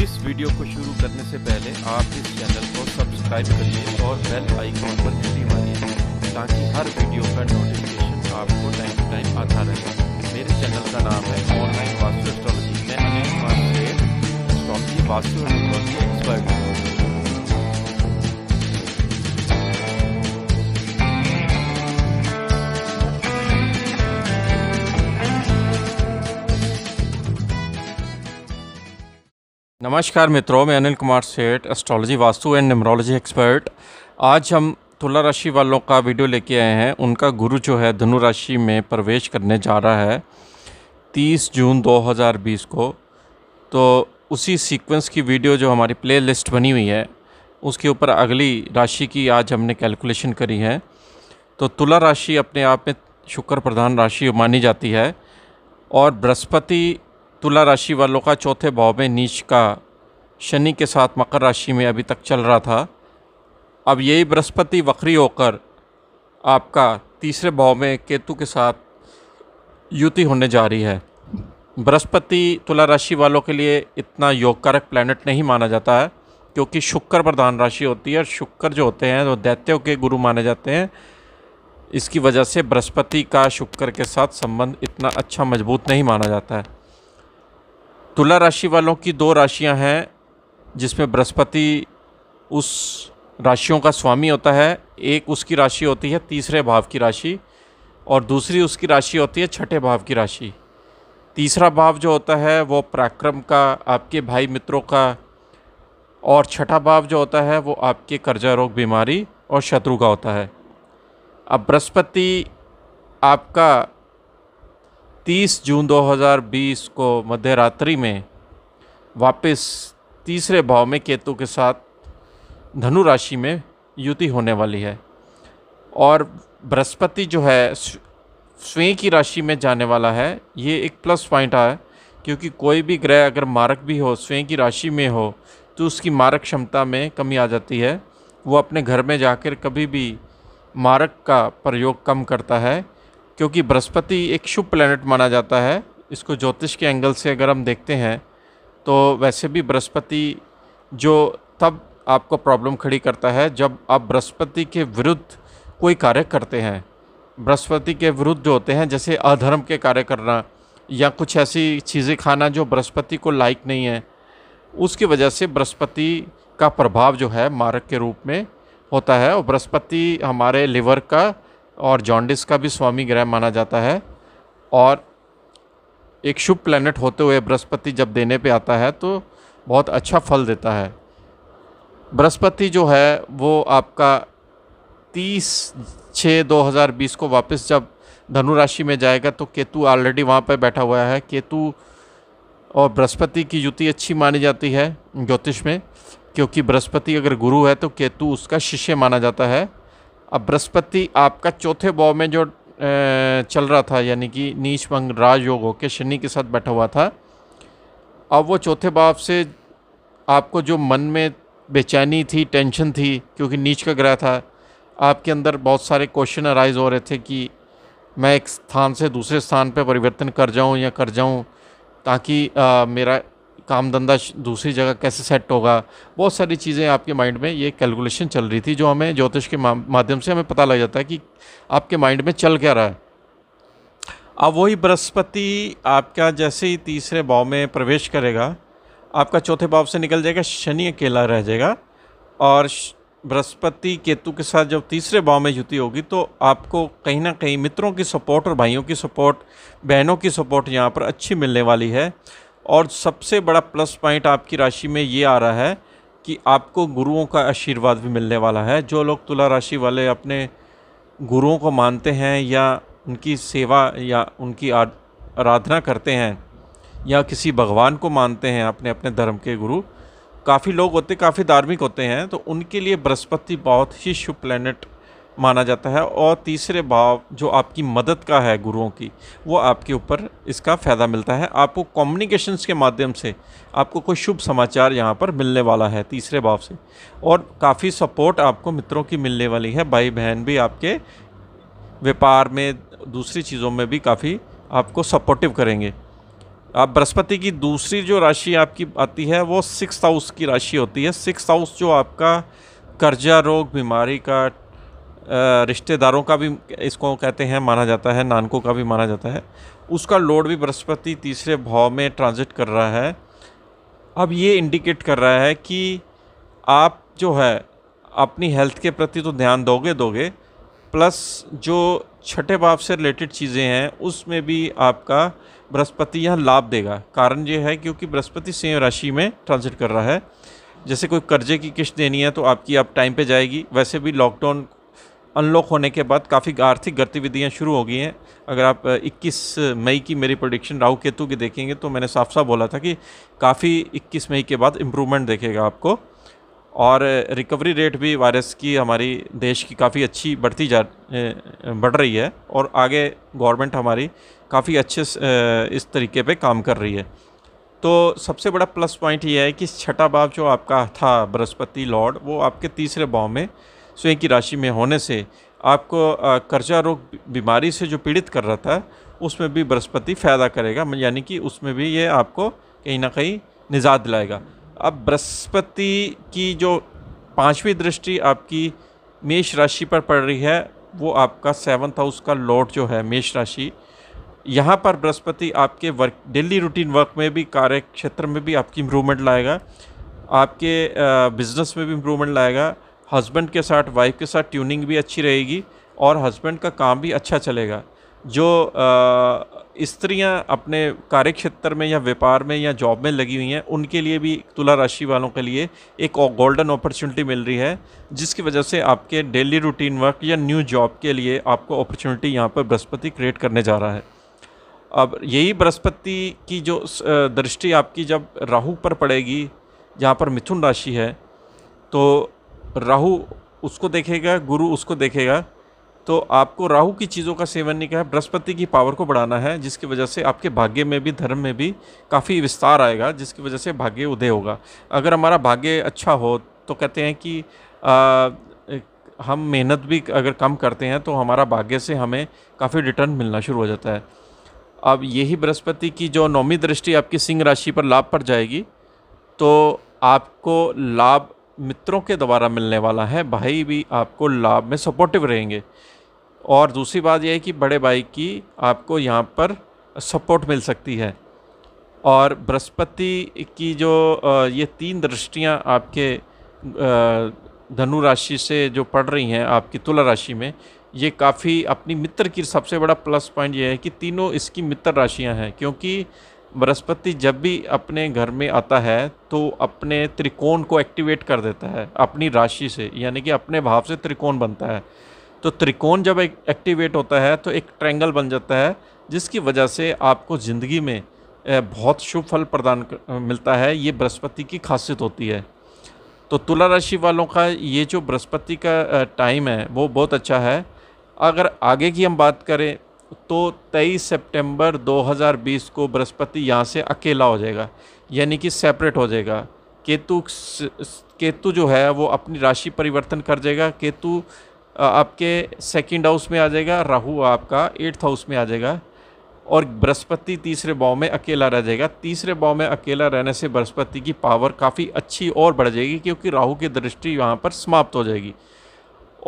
इस वीडियो को शुरू करने से पहले आप इस चैनल को सब्सक्राइब करिए और बेल आइकॉन पर घंटी मारिए ताकि हर वीडियो का नोटिफिकेशन आपको टाइम टू टाइम आता रहे मेरे चैनल का नाम है ऑनलाइन वास्तु एस्ट्रोलॉजी मैं अनिल कुमार से वास्तु एस्ट्रोलॉजी एक्सपर्ट हूँ नमस्कार मित्रों मैं Anil Kumar Seth astrology vastu and numerology expert आज हम तुला राशि वालों का वीडियो लेके आए हैं उनका गुरु जो है धनु राशि में प्रवेश करने जा रहा है 30 जून 2020 को तो उसी सीक्वेंस की वीडियो जो हमारी प्ले लिस्ट बनी हुई है उसके ऊपर अगली राशि की आज हमने कैलकुलेशन करी है तो तुला राशि अपने आप में शुक्र प्रधान राशि मानी जाती है और बृहस्पति तुला राशि वालों का चौथे भाव में नीच का शनि के साथ मकर राशि में अभी तक चल रहा था अब यही बृहस्पति वक्री होकर आपका तीसरे भाव में केतु के साथ युति होने जा रही है बृहस्पति तुला राशि वालों के लिए इतना योगकारक प्लानट नहीं माना जाता है क्योंकि शुक्र प्रधान राशि होती है और शुक्र जो होते हैं वो तो दैत्यों के गुरु माने जाते हैं इसकी वजह से बृहस्पति का शुक्र के साथ संबंध इतना अच्छा मजबूत नहीं माना जाता है तुला राशि वालों की दो राशियां हैं जिसमें बृहस्पति उस राशियों का स्वामी होता है एक उसकी राशि होती है तीसरे भाव की राशि और दूसरी उसकी राशि होती है छठे भाव की राशि तीसरा भाव जो होता है वो पराक्रम का आपके भाई मित्रों का और छठा भाव जो होता है वो आपके कर्जा रोग बीमारी और शत्रु का होता है अब बृहस्पति आपका 30 जून 2020 को मध्य रात्रि में वापस तीसरे भाव में केतु के साथ धनु राशि में युति होने वाली है और बृहस्पति जो है स्वयं की राशि में जाने वाला है ये एक प्लस पॉइंट है क्योंकि कोई भी ग्रह अगर मारक भी हो स्वयं की राशि में हो तो उसकी मारक क्षमता में कमी आ जाती है वो अपने घर में जाकर कभी भी मारक का प्रयोग कम करता है क्योंकि बृहस्पति एक शुभ प्लैनेट माना जाता है इसको ज्योतिष के एंगल से अगर हम देखते हैं तो वैसे भी बृहस्पति जो तब आपको प्रॉब्लम खड़ी करता है जब आप बृहस्पति के विरुद्ध कोई कार्य करते हैं बृहस्पति के विरुद्ध जो होते हैं जैसे अधर्म के कार्य करना या कुछ ऐसी चीज़ें खाना जो बृहस्पति को लायक नहीं है उसकी वजह से बृहस्पति का प्रभाव जो है मारक के रूप में होता है और बृहस्पति हमारे लिवर का और जॉन्डिस का भी स्वामी ग्रह माना जाता है और एक शुभ प्लैनेट होते हुए बृहस्पति जब देने पे आता है तो बहुत अच्छा फल देता है बृहस्पति जो है वो आपका तीस छः दो हज़ार बीस को वापस जब धनु राशि में जाएगा तो केतु ऑलरेडी वहाँ पर बैठा हुआ है केतु और बृहस्पति की युति अच्छी मानी जाती है ज्योतिष में क्योंकि बृहस्पति अगर गुरु है तो केतु उसका शिष्य माना जाता है अब बृहस्पति आपका चौथे भाव में जो चल रहा था यानी कि नीच भंग राजयोग होकर शनि के साथ बैठा हुआ था अब वो चौथे भाव से आपको जो मन में बेचैनी थी टेंशन थी क्योंकि नीच का ग्रह था आपके अंदर बहुत सारे क्वेश्चन अराइज हो रहे थे कि मैं एक स्थान से दूसरे स्थान पर परिवर्तन कर जाऊं या कर जाऊं ताकि मेरा काम धंधा दूसरी जगह कैसे सेट होगा बहुत सारी चीज़ें आपके माइंड में ये कैलकुलेशन चल रही थी जो हमें ज्योतिष के माध्यम से हमें पता लग जाता है कि आपके माइंड में चल क्या रहा है अब वही बृहस्पति आपका जैसे ही तीसरे भाव में प्रवेश करेगा आपका चौथे भाव से निकल जाएगा शनि अकेला रह जाएगा और बृहस्पति केतु के साथ जब तीसरे भाव में युति होगी तो आपको कहीं ना कहीं मित्रों की सपोर्ट और भाइयों की सपोर्ट बहनों की सपोर्ट यहाँ पर अच्छी मिलने वाली है और सबसे बड़ा प्लस पॉइंट आपकी राशि में ये आ रहा है कि आपको गुरुओं का आशीर्वाद भी मिलने वाला है जो लोग तुला राशि वाले अपने गुरुओं को मानते हैं या उनकी सेवा या उनकी आराधना करते हैं या किसी भगवान को मानते हैं अपने अपने धर्म के गुरु काफ़ी लोग होते काफ़ी धार्मिक होते हैं तो उनके लिए बृहस्पति बहुत ही शुभ प्लैनेट माना जाता है और तीसरे भाव जो आपकी मदद का है गुरुओं की वो आपके ऊपर इसका फ़ायदा मिलता है आपको कम्युनिकेशंस के माध्यम से आपको कोई शुभ समाचार यहाँ पर मिलने वाला है तीसरे भाव से और काफ़ी सपोर्ट आपको मित्रों की मिलने वाली है भाई बहन भी आपके व्यापार में दूसरी चीज़ों में भी काफ़ी आपको सपोर्टिव करेंगे आप बृहस्पति की दूसरी जो राशि आपकी आती है वो सिक्स हाउस की राशि होती है सिक्स हाउस जो आपका कर्जा रोग बीमारी का रिश्तेदारों का भी इसको कहते हैं माना जाता है नानकों का भी माना जाता है उसका लोड भी बृहस्पति तीसरे भाव में ट्रांजिट कर रहा है अब ये इंडिकेट कर रहा है कि आप जो है अपनी हेल्थ के प्रति तो ध्यान दोगे दोगे प्लस जो छठे भाव से रिलेटेड चीज़ें हैं उसमें भी आपका बृहस्पति यह लाभ देगा कारण ये है क्योंकि बृहस्पति सिंह राशि में ट्रांजिट कर रहा है जैसे कोई कर्जे की किश्त देनी है तो आपकी अब आप टाइम पे जाएगी वैसे भी लॉकडाउन अनलॉक होने के बाद काफ़ी आर्थिक गतिविधियाँ शुरू हो गई हैं अगर आप 21 मई की मेरी प्रोडिक्शन राहु केतु की देखेंगे तो मैंने साफ साफ बोला था कि काफ़ी 21 मई के बाद इम्प्रूवमेंट देखेगा आपको और रिकवरी रेट भी वायरस की हमारी देश की काफ़ी अच्छी बढ़ती जा बढ़ रही है और आगे गवर्नमेंट हमारी काफ़ी अच्छे इस तरीके पे काम कर रही है तो सबसे बड़ा प्लस पॉइंट ये है कि छठा भाव जो आपका था बृहस्पति लॉर्ड वो आपके तीसरे भाव में स्वयं की राशि में होने से आपको कर्जा रोग बीमारी से जो पीड़ित कर रहा था उसमें भी बृहस्पति फ़ायदा करेगा यानी कि उसमें भी ये आपको कहीं ना कहीं निजात दिलाएगा अब बृहस्पति की जो पांचवी दृष्टि आपकी मेष राशि पर पड़ रही है वो आपका सेवन्थ हाउस का लॉर्ड जो है मेष राशि यहाँ पर बृहस्पति आपके वर्क डेली रूटीन वर्क में भी कार्य क्षेत्र में भी आपकी इम्प्रूवमेंट लाएगा आपके बिज़नेस में भी इम्प्रूवमेंट लाएगा हस्बैंड के साथ वाइफ के साथ ट्यूनिंग भी अच्छी रहेगी और हस्बैंड का काम भी अच्छा चलेगा जो स्त्रियां अपने कार्य क्षेत्र में या व्यापार में या जॉब में लगी हुई हैं उनके लिए भी तुला राशि वालों के लिए एक गोल्डन अपॉर्चुनिटी मिल रही है जिसकी वजह से आपके डेली रूटीन वर्क या न्यू जॉब के लिए आपको अपॉर्चुनिटी यहाँ पर बृहस्पति क्रिएट करने जा रहा है अब यही बृहस्पति की जो दृष्टि आपकी जब राहु पर पड़ेगी जहाँ पर मिथुन राशि है तो राहु उसको देखेगा गुरु उसको देखेगा तो आपको राहु की चीज़ों का सेवन नहीं करना है बृहस्पति की पावर को बढ़ाना है जिसकी वजह से आपके भाग्य में भी धर्म में भी काफ़ी विस्तार आएगा जिसकी वजह से भाग्य उदय होगा अगर हमारा भाग्य अच्छा हो तो कहते हैं कि आ, हम मेहनत भी अगर कम करते हैं तो हमारा भाग्य से हमें काफ़ी रिटर्न मिलना शुरू हो जाता है अब यही बृहस्पति की जो नौमी दृष्टि आपकी सिंह राशि पर लाभ पर जाएगी तो आपको लाभ मित्रों के द्वारा मिलने वाला है भाई भी आपको लाभ में सपोर्टिव रहेंगे और दूसरी बात यह है कि बड़े भाई की आपको यहाँ पर सपोर्ट मिल सकती है और बृहस्पति की जो ये तीन दृष्टियाँ आपके धनु राशि से जो पड़ रही हैं आपकी तुला राशि में ये काफ़ी अपनी मित्र की सबसे बड़ा प्लस पॉइंट ये है कि तीनों इसकी मित्र राशियाँ हैं क्योंकि बृहस्पति जब भी अपने घर में आता है तो अपने त्रिकोण को एक्टिवेट कर देता है अपनी राशि से यानी कि अपने भाव से त्रिकोण बनता है तो त्रिकोण जब एक एक्टिवेट होता है तो एक ट्रैंगल बन जाता है जिसकी वजह से आपको ज़िंदगी में बहुत शुभ फल प्रदान मिलता है ये बृहस्पति की खासियत होती है तो तुला राशि वालों का ये जो बृहस्पति का टाइम है वो बहुत अच्छा है अगर आगे की हम बात करें तो 23 सितंबर 2020 को बृहस्पति यहाँ से अकेला हो जाएगा यानी कि सेपरेट हो जाएगा केतु केतु जो है वो अपनी राशि परिवर्तन कर जाएगा केतु आपके सेकंड हाउस में आ जाएगा राहु आपका एट्थ हाउस में आ जाएगा और बृहस्पति तीसरे भाव में अकेला रह जाएगा तीसरे भाव में अकेला रहने से बृहस्पति की पावर काफ़ी अच्छी और बढ़ जाएगी क्योंकि राहु की दृष्टि यहाँ पर समाप्त हो जाएगी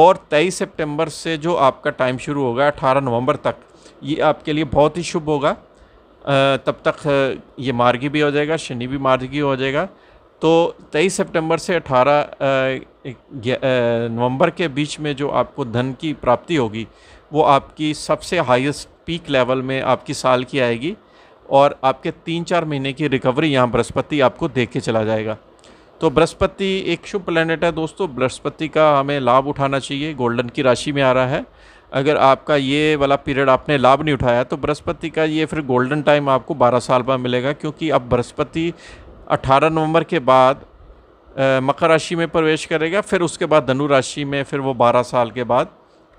और 23 सितंबर से जो आपका टाइम शुरू होगा 18 नवंबर तक ये आपके लिए बहुत ही शुभ होगा तब तक ये मार्गी भी हो जाएगा शनि भी मार्गी हो जाएगा तो 23 सितंबर से 18 नवंबर के बीच में जो आपको धन की प्राप्ति होगी वो आपकी सबसे हाईएस्ट पीक लेवल में आपकी साल की आएगी और आपके तीन चार महीने की रिकवरी यहाँ बृहस्पति आपको देख के चला जाएगा तो बृहस्पति एक शुभ प्लानट है दोस्तों बृहस्पति का हमें लाभ उठाना चाहिए गोल्डन की राशि में आ रहा है अगर आपका ये वाला पीरियड आपने लाभ नहीं उठाया तो बृहस्पति का ये फिर गोल्डन टाइम आपको 12 साल बाद मिलेगा क्योंकि अब बृहस्पति 18 नवंबर के बाद मकर राशि में प्रवेश करेगा फिर उसके बाद धनु राशि में फिर वो 12 साल के बाद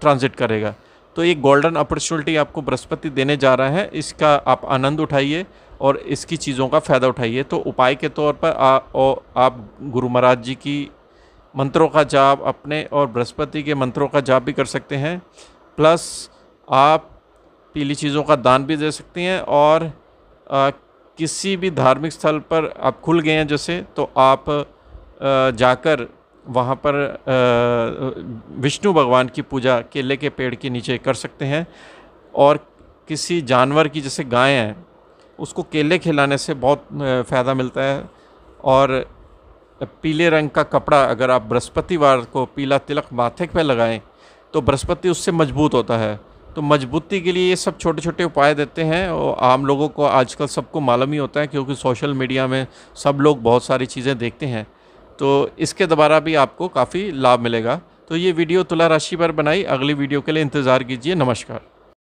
ट्रांजिट करेगा तो ये गोल्डन अपॉर्चुनिटी आपको बृहस्पति देने जा रहा है इसका आप आनंद उठाइए और इसकी चीज़ों का फ़ायदा उठाइए तो उपाय के तौर पर आ, ओ, आप गुरु महाराज जी की मंत्रों का जाप अपने और बृहस्पति के मंत्रों का जाप भी कर सकते हैं प्लस आप पीली चीज़ों का दान भी दे सकती हैं और आ, किसी भी धार्मिक स्थल पर आप खुल गए हैं जैसे तो आप आ, जाकर वहाँ पर विष्णु भगवान की पूजा केले के पेड़ के नीचे कर सकते हैं और किसी जानवर की जैसे गाय हैं उसको केले खिलाने से बहुत फ़ायदा मिलता है और पीले रंग का कपड़ा अगर आप बृहस्पतिवार को पीला तिलक माथे पर लगाएं तो बृहस्पति उससे मजबूत होता है तो मजबूती के लिए ये सब छोटे छोटे उपाय देते हैं और आम लोगों को आजकल सबको मालूम ही होता है क्योंकि सोशल मीडिया में सब लोग बहुत सारी चीज़ें देखते हैं तो इसके द्वारा भी आपको काफ़ी लाभ मिलेगा तो ये वीडियो तुला राशि पर बनाई अगली वीडियो के लिए इंतज़ार कीजिए नमस्कार